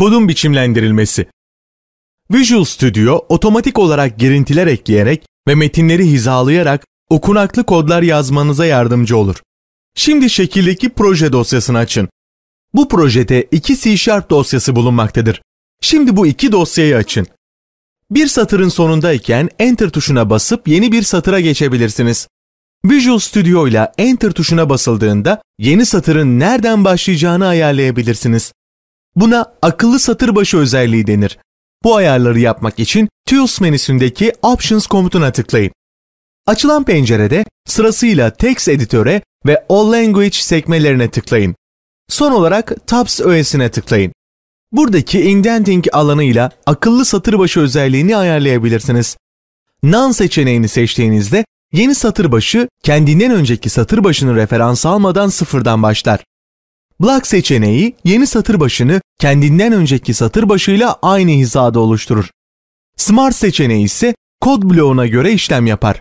kodun biçimlendirilmesi. Visual Studio otomatik olarak girintiler ekleyerek ve metinleri hizalayarak okunaklı kodlar yazmanıza yardımcı olur. Şimdi şekildeki proje dosyasını açın. Bu projede iki C dosyası bulunmaktadır. Şimdi bu iki dosyayı açın. Bir satırın sonundayken Enter tuşuna basıp yeni bir satıra geçebilirsiniz. Visual Studio ile Enter tuşuna basıldığında yeni satırın nereden başlayacağını ayarlayabilirsiniz. Buna akıllı satır başı özelliği denir. Bu ayarları yapmak için Tools menüsündeki Options komutuna tıklayın. Açılan pencerede sırasıyla Text Editör'e ve All Language sekmelerine tıklayın. Son olarak Tabs öğesine tıklayın. Buradaki indenting alanıyla akıllı satır başı özelliğini ayarlayabilirsiniz. None seçeneğini seçtiğinizde yeni satır başı kendinden önceki satır başını referans almadan sıfırdan başlar. Block seçeneği yeni satır başını kendinden önceki satır başıyla aynı hizada oluşturur. Smart seçeneği ise kod bloğuna göre işlem yapar.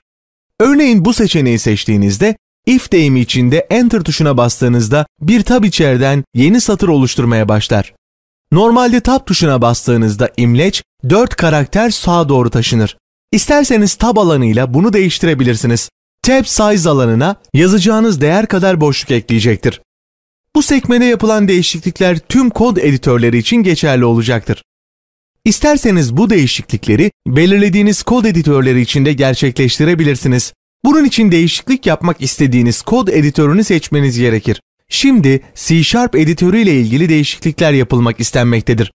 Örneğin bu seçeneği seçtiğinizde if deyimi içinde enter tuşuna bastığınızda bir tab içeriden yeni satır oluşturmaya başlar. Normalde tab tuşuna bastığınızda imleç 4 karakter sağa doğru taşınır. İsterseniz tab alanıyla bunu değiştirebilirsiniz. Tab size alanına yazacağınız değer kadar boşluk ekleyecektir. Bu sekmede yapılan değişiklikler tüm kod editörleri için geçerli olacaktır. İsterseniz bu değişiklikleri belirlediğiniz kod editörleri içinde gerçekleştirebilirsiniz. Bunun için değişiklik yapmak istediğiniz kod editörünü seçmeniz gerekir. Şimdi C Sharp editörü ile ilgili değişiklikler yapılmak istenmektedir.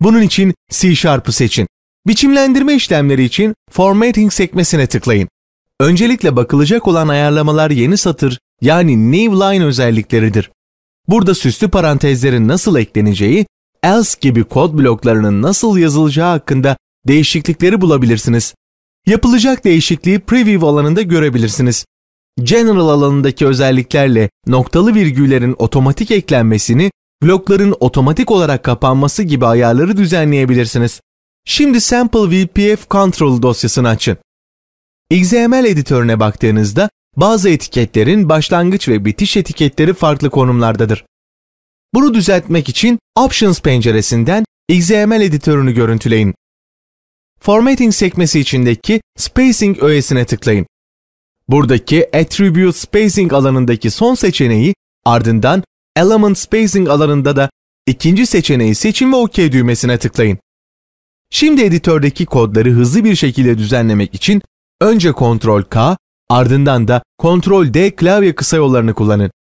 Bunun için C Sharp'ı seçin. Biçimlendirme işlemleri için Formatting sekmesine tıklayın. Öncelikle bakılacak olan ayarlamalar yeni satır yani new line özellikleridir. Burada süslü parantezlerin nasıl ekleneceği, else gibi kod bloklarının nasıl yazılacağı hakkında değişiklikleri bulabilirsiniz. Yapılacak değişikliği preview alanında görebilirsiniz. General alanındaki özelliklerle noktalı virgüllerin otomatik eklenmesini, blokların otomatik olarak kapanması gibi ayarları düzenleyebilirsiniz. Şimdi Sample VPF Control dosyasını açın. XML editörüne baktığınızda bazı etiketlerin başlangıç ve bitiş etiketleri farklı konumlardadır. Bunu düzeltmek için Options penceresinden XML editörünü görüntüleyin. Formatting sekmesi içindeki Spacing öğesine tıklayın. Buradaki Attribute Spacing alanındaki son seçeneği ardından Element Spacing alanında da ikinci seçeneği seçin ve OK düğmesine tıklayın. Şimdi editördeki kodları hızlı bir şekilde düzenlemek için önce Ctrl K, Ardından da Ctrl D klavye kısa yollarını kullanın.